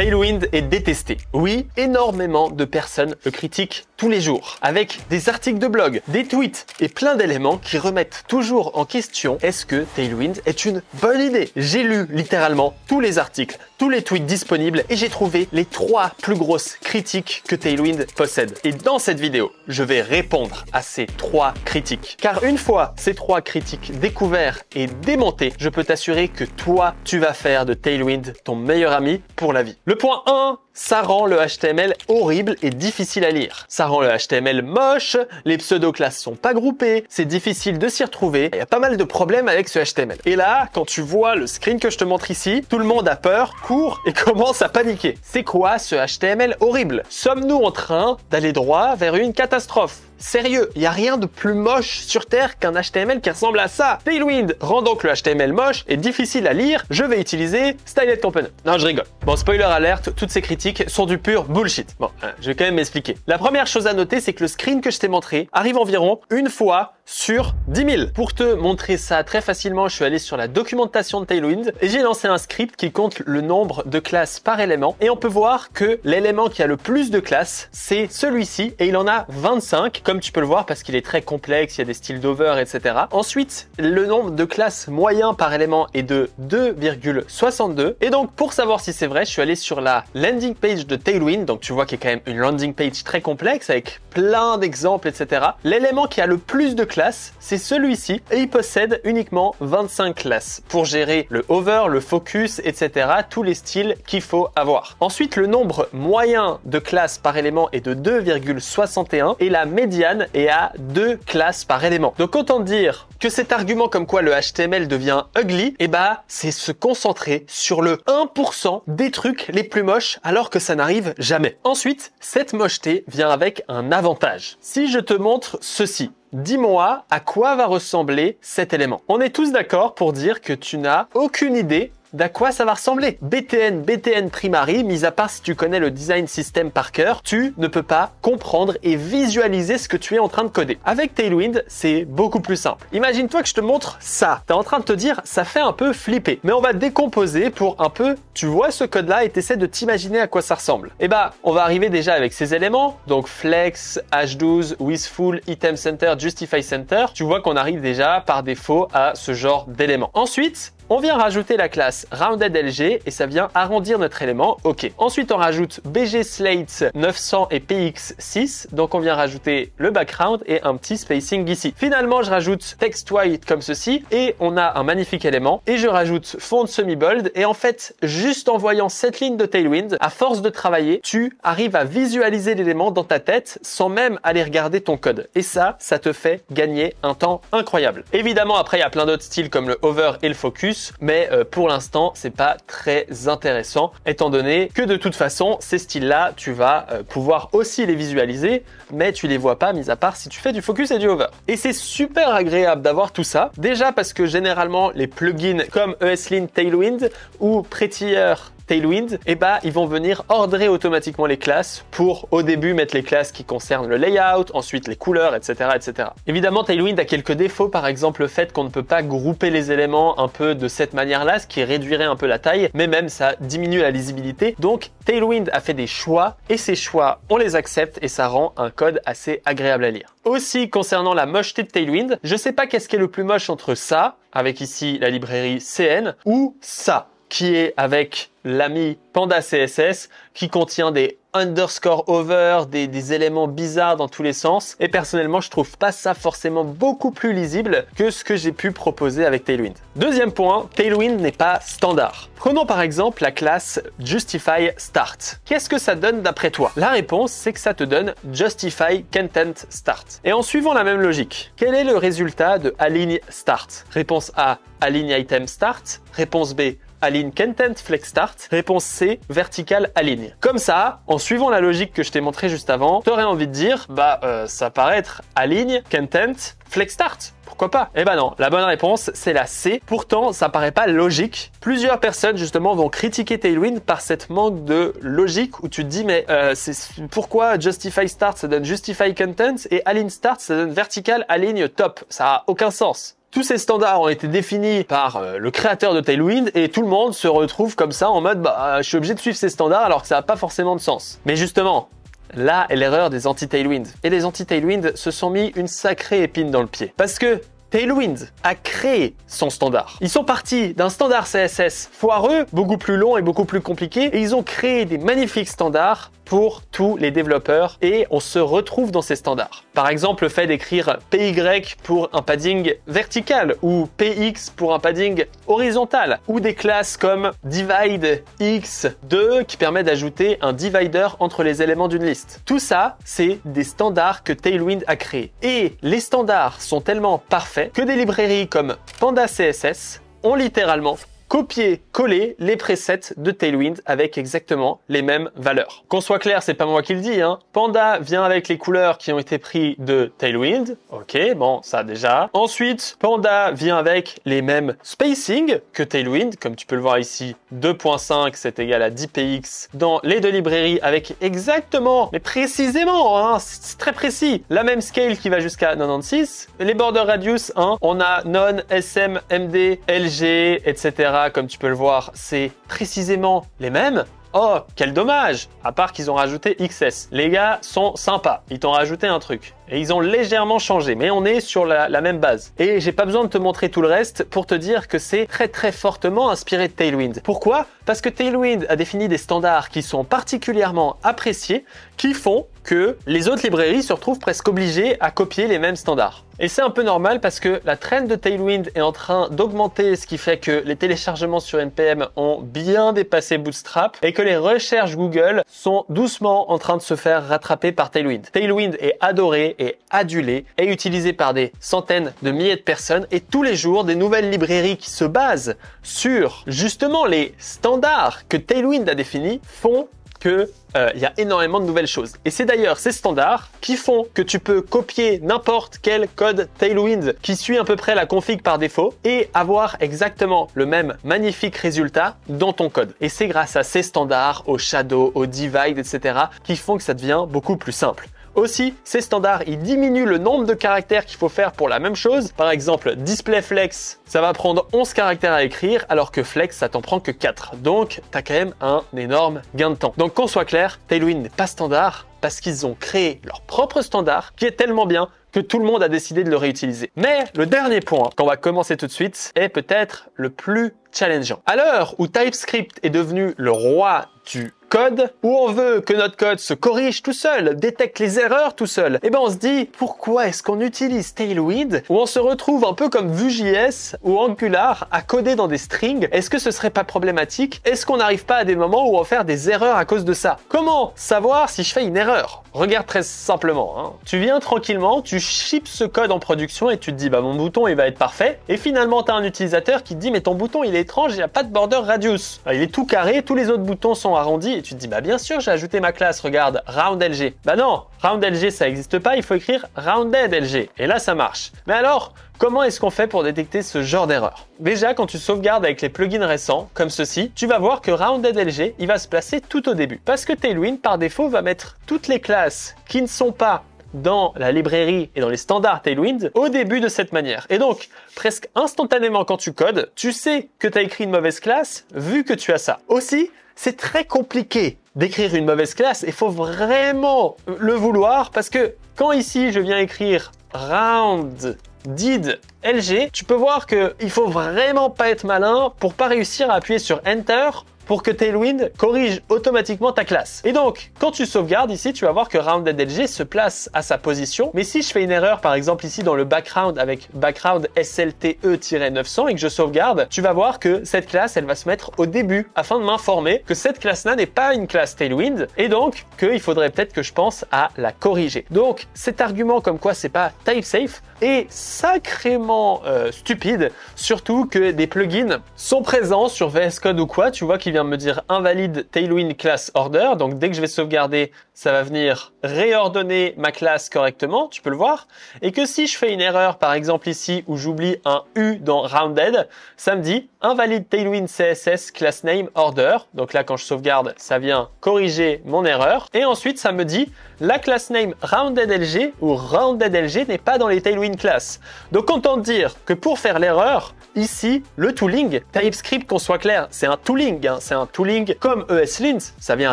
Tailwind est détesté. Oui, énormément de personnes le critiquent tous les jours, avec des articles de blog, des tweets et plein d'éléments qui remettent toujours en question est-ce que Tailwind est une bonne idée. J'ai lu littéralement tous les articles, tous les tweets disponibles et j'ai trouvé les trois plus grosses critiques que Tailwind possède. Et dans cette vidéo, je vais répondre à ces trois critiques. Car une fois ces trois critiques découvertes et démontées, je peux t'assurer que toi, tu vas faire de Tailwind ton meilleur ami pour la vie. Le point 1, ça rend le HTML horrible et difficile à lire. Ça rend le HTML moche, les pseudo-classes sont pas groupées, c'est difficile de s'y retrouver, il y a pas mal de problèmes avec ce HTML. Et là, quand tu vois le screen que je te montre ici, tout le monde a peur, court et commence à paniquer. C'est quoi ce HTML horrible Sommes-nous en train d'aller droit vers une catastrophe Sérieux, il n'y a rien de plus moche sur Terre qu'un HTML qui ressemble à ça. Tailwind rend donc le HTML moche et difficile à lire. Je vais utiliser Stylet Component. Non, je rigole. Bon, spoiler alerte, toutes ces critiques sont du pur bullshit. Bon, hein, je vais quand même m'expliquer. La première chose à noter, c'est que le screen que je t'ai montré arrive environ une fois sur 10 000. Pour te montrer ça très facilement, je suis allé sur la documentation de Tailwind et j'ai lancé un script qui compte le nombre de classes par élément et on peut voir que l'élément qui a le plus de classes, c'est celui-ci et il en a 25, comme tu peux le voir parce qu'il est très complexe, il y a des styles d'over, etc. Ensuite, le nombre de classes moyen par élément est de 2,62 et donc pour savoir si c'est vrai, je suis allé sur la landing page de Tailwind, donc tu vois qu'il y a quand même une landing page très complexe avec plein d'exemples, etc. L'élément qui a le plus de classes c'est celui-ci et il possède uniquement 25 classes pour gérer le hover, le focus, etc. tous les styles qu'il faut avoir. Ensuite, le nombre moyen de classes par élément est de 2,61 et la médiane est à 2 classes par élément. Donc autant dire que cet argument comme quoi le HTML devient ugly, eh bah c'est se concentrer sur le 1% des trucs les plus moches alors que ça n'arrive jamais. Ensuite, cette mocheté vient avec un avantage. Si je te montre ceci, dis-moi à quoi va ressembler cet élément. On est tous d'accord pour dire que tu n'as aucune idée d'à quoi ça va ressembler. BTN, BTN Primary, mis à part si tu connais le design system par cœur, tu ne peux pas comprendre et visualiser ce que tu es en train de coder. Avec Tailwind, c'est beaucoup plus simple. Imagine-toi que je te montre ça. T'es en train de te dire, ça fait un peu flipper. Mais on va décomposer pour un peu, tu vois ce code-là et t'essaies de t'imaginer à quoi ça ressemble. eh ben on va arriver déjà avec ces éléments, donc flex, h12, full item center, justify center. Tu vois qu'on arrive déjà par défaut à ce genre d'éléments. Ensuite, on vient rajouter la classe roundedLG et ça vient arrondir notre élément, ok. Ensuite, on rajoute bg-slate 900 et px6, donc on vient rajouter le background et un petit spacing ici. Finalement, je rajoute text white comme ceci et on a un magnifique élément et je rajoute font semi-bold et en fait, juste en voyant cette ligne de Tailwind, à force de travailler, tu arrives à visualiser l'élément dans ta tête sans même aller regarder ton code. Et ça, ça te fait gagner un temps incroyable. Évidemment, après, il y a plein d'autres styles comme le hover et le focus, mais euh, pour l'instant, c'est pas très intéressant, étant donné que de toute façon, ces styles-là, tu vas euh, pouvoir aussi les visualiser, mais tu les vois pas, mis à part si tu fais du focus et du hover. Et c'est super agréable d'avoir tout ça, déjà parce que généralement, les plugins comme ESLint Tailwind ou Prettier Tailwind, et eh bah ben, ils vont venir ordrer automatiquement les classes pour au début mettre les classes qui concernent le layout, ensuite les couleurs, etc. etc. Évidemment, Tailwind a quelques défauts, par exemple le fait qu'on ne peut pas grouper les éléments un peu de cette manière-là, ce qui réduirait un peu la taille, mais même ça diminue la lisibilité. Donc Tailwind a fait des choix, et ces choix, on les accepte, et ça rend un code assez agréable à lire. Aussi, concernant la mocheté de Tailwind, je sais pas qu'est-ce qui est le plus moche entre ça, avec ici la librairie CN, ou ça qui est avec l'ami Panda CSS, qui contient des underscore over, des, éléments bizarres dans tous les sens. Et personnellement, je trouve pas ça forcément beaucoup plus lisible que ce que j'ai pu proposer avec Tailwind. Deuxième point, Tailwind n'est pas standard. Prenons par exemple la classe Justify Start. Qu'est-ce que ça donne d'après toi La réponse, c'est que ça te donne Justify Content Start. Et en suivant la même logique, quel est le résultat de Align Start Réponse A, Align Item Start. Réponse B, Aligne content flex start. Réponse C, vertical align. Comme ça, en suivant la logique que je t'ai montrée juste avant, t'aurais envie de dire, bah, euh, ça paraît être align content flex start pourquoi pas Eh ben non, la bonne réponse c'est la C. Pourtant, ça paraît pas logique. Plusieurs personnes justement vont critiquer Tailwind par cette manque de logique où tu te dis mais euh, c'est pourquoi justify start ça donne justify content et align start ça donne vertical align top. Ça a aucun sens. Tous ces standards ont été définis par euh, le créateur de Tailwind et tout le monde se retrouve comme ça en mode bah, euh, je suis obligé de suivre ces standards alors que ça n'a pas forcément de sens. Mais justement, là est l'erreur des anti-Tailwind. Et les anti-Tailwind se sont mis une sacrée épine dans le pied. Parce que Tailwind a créé son standard. Ils sont partis d'un standard CSS foireux, beaucoup plus long et beaucoup plus compliqué, et ils ont créé des magnifiques standards pour tous les développeurs et on se retrouve dans ces standards. Par exemple, le fait d'écrire PY pour un padding vertical ou PX pour un padding horizontal ou des classes comme divide x2 qui permet d'ajouter un divider entre les éléments d'une liste. Tout ça, c'est des standards que Tailwind a créé Et les standards sont tellement parfaits que des librairies comme Panda CSS ont littéralement copier, coller les presets de Tailwind avec exactement les mêmes valeurs. Qu'on soit clair, c'est pas moi qui le dis, hein. Panda vient avec les couleurs qui ont été prises de Tailwind. Ok, bon, ça déjà. Ensuite, Panda vient avec les mêmes spacing que Tailwind. Comme tu peux le voir ici, 2.5, c'est égal à 10 px dans les deux librairies avec exactement, mais précisément, hein, c'est très précis, la même scale qui va jusqu'à 96. Les border radius, hein, on a non, SM, MD, LG, etc comme tu peux le voir, c'est précisément les mêmes. Oh, quel dommage À part qu'ils ont rajouté XS. Les gars sont sympas, ils t'ont rajouté un truc. Et ils ont légèrement changé, mais on est sur la, même base. Et j'ai pas besoin de te montrer tout le reste pour te dire que c'est très très fortement inspiré de Tailwind. Pourquoi Parce que Tailwind a défini des standards qui sont particulièrement appréciés, qui font que les autres librairies se retrouvent presque obligées à copier les mêmes standards. Et c'est un peu normal parce que la traîne de Tailwind est en train d'augmenter, ce qui fait que les téléchargements sur NPM ont bien dépassé Bootstrap et que les recherches Google sont doucement en train de se faire rattraper par Tailwind. Tailwind est adoré est adulé et utilisé par des centaines de milliers de personnes et tous les jours des nouvelles librairies qui se basent sur justement les standards que Tailwind a définis font que euh, il y a énormément de nouvelles choses. Et c'est d'ailleurs ces standards qui font que tu peux copier n'importe quel code Tailwind qui suit à peu près la config par défaut et avoir exactement le même magnifique résultat dans ton code. Et c'est grâce à ces standards, au shadow, au divide, etc., qui font que ça devient beaucoup plus simple. Aussi, ces standards, ils diminuent le nombre de caractères qu'il faut faire pour la même chose. Par exemple, display flex, ça va prendre 11 caractères à écrire, alors que flex, ça t'en prend que 4. Donc, t'as quand même un énorme gain de temps. Donc, qu'on soit clair, Tailwind n'est pas standard parce qu'ils ont créé leur propre standard qui est tellement bien que tout le monde a décidé de le réutiliser. Mais le dernier point qu'on va commencer tout de suite est peut-être le plus challengeant. À l'heure où TypeScript est devenu le roi du code ou on veut que notre code se corrige tout seul, détecte les erreurs tout seul, et eh ben on se dit pourquoi est-ce qu'on utilise Tailwind où on se retrouve un peu comme Vue.js ou Angular à coder dans des strings Est-ce que ce serait pas problématique Est-ce qu'on n'arrive pas à des moments où on va faire des erreurs à cause de ça Comment savoir si je fais une erreur Regarde très simplement. Hein. Tu viens tranquillement, tu chips ce code en production et tu te dis bah mon bouton il va être parfait. Et finalement tu as un utilisateur qui dit mais ton bouton il est étrange, il n'y a pas de border radius. Ah, il est tout carré, tous les autres boutons sont arrondis tu te dis bah bien sûr j'ai ajouté ma classe, regarde, roundLG. Bah non, roundLG ça n'existe pas, il faut écrire roundedLG. Et là ça marche. Mais alors, Comment est-ce qu'on fait pour détecter ce genre d'erreur Déjà, quand tu sauvegardes avec les plugins récents, comme ceci, tu vas voir que RoundedLG, il va se placer tout au début. Parce que Tailwind, par défaut, va mettre toutes les classes qui ne sont pas dans la librairie et dans les standards Tailwind au début de cette manière. Et donc, presque instantanément quand tu codes, tu sais que tu as écrit une mauvaise classe vu que tu as ça. Aussi, c'est très compliqué d'écrire une mauvaise classe. Il faut vraiment le vouloir parce que quand ici je viens écrire round did lg, tu peux voir que il faut vraiment pas être malin pour pas réussir à appuyer sur enter pour que Tailwind corrige automatiquement ta classe. Et donc, quand tu sauvegardes ici, tu vas voir que roundedlg se place à sa position. Mais si je fais une erreur, par exemple ici dans le background avec background SLTE-900 et que je sauvegarde, tu vas voir que cette classe, elle va se mettre au début afin de m'informer que cette classe-là n'est pas une classe Tailwind et donc qu'il faudrait peut-être que je pense à la corriger. Donc, cet argument comme quoi c'est pas type safe est sacrément euh, stupide, surtout que des plugins sont présents sur VS Code ou quoi, tu vois, qui vient me dire invalide Tailwind class order. Donc dès que je vais sauvegarder, ça va venir réordonner ma classe correctement, tu peux le voir. Et que si je fais une erreur, par exemple ici, où j'oublie un U dans rounded, ça me dit invalide Tailwind CSS class name order. Donc là, quand je sauvegarde, ça vient corriger mon erreur. Et ensuite, ça me dit la class name roundedLG ou roundedLG n'est pas dans les Tailwind classes. Donc on de dire que pour faire l'erreur, ici, le tooling, TypeScript qu'on soit clair, c'est un tooling, hein, c'est un tooling comme ESLint, ça vient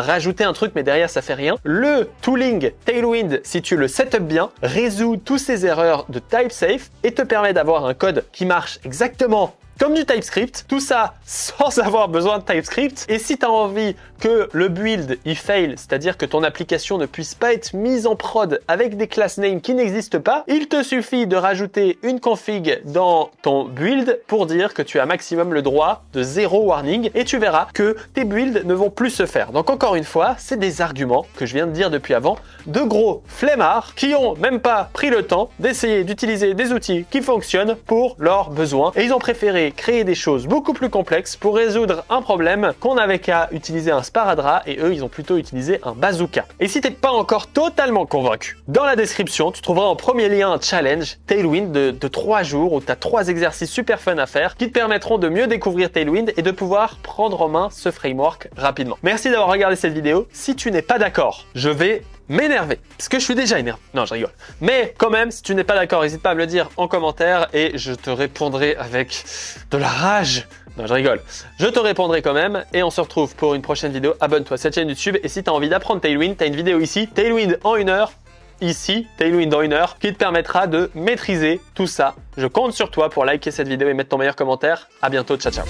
rajouter un truc mais derrière ça fait rien. Le tooling Tailwind, si tu le setup bien, résout tous ces erreurs de TypeSafe et te permet d'avoir un code qui marche exactement comme du TypeScript. Tout ça sans avoir besoin de TypeScript. Et si tu as envie que le build il fail, c'est-à-dire que ton application ne puisse pas être mise en prod avec des class names qui n'existent pas, il te suffit de rajouter une config dans ton build pour dire que tu as maximum le droit de zéro warning et tu verras que tes builds ne vont plus se faire. Donc encore une fois, c'est des arguments que je viens de dire depuis avant de gros flemmards qui ont même pas pris le temps d'essayer d'utiliser des outils qui fonctionnent pour leurs besoins et ils ont préféré créer des choses beaucoup plus complexes pour résoudre un problème qu'on n'avait qu'à utiliser un Paradra et eux, ils ont plutôt utilisé un bazooka. Et si t'es pas encore totalement convaincu, dans la description, tu trouveras en premier lien un challenge Tailwind de, trois 3 jours où t'as trois exercices super fun à faire qui te permettront de mieux découvrir Tailwind et de pouvoir prendre en main ce framework rapidement. Merci d'avoir regardé cette vidéo. Si tu n'es pas d'accord, je vais m'énerver. Parce que je suis déjà énervé. Non, je rigole. Mais quand même, si tu n'es pas d'accord, n'hésite pas à me le dire en commentaire et je te répondrai avec de la rage. Non, je rigole. Je te répondrai quand même et on se retrouve pour une prochaine vidéo. Abonne-toi à cette chaîne YouTube et si tu as envie d'apprendre Tailwind, tu as une vidéo ici, Tailwind en une heure, ici, Tailwind en une heure, qui te permettra de maîtriser tout ça. Je compte sur toi pour liker cette vidéo et mettre ton meilleur commentaire. À bientôt, ciao ciao.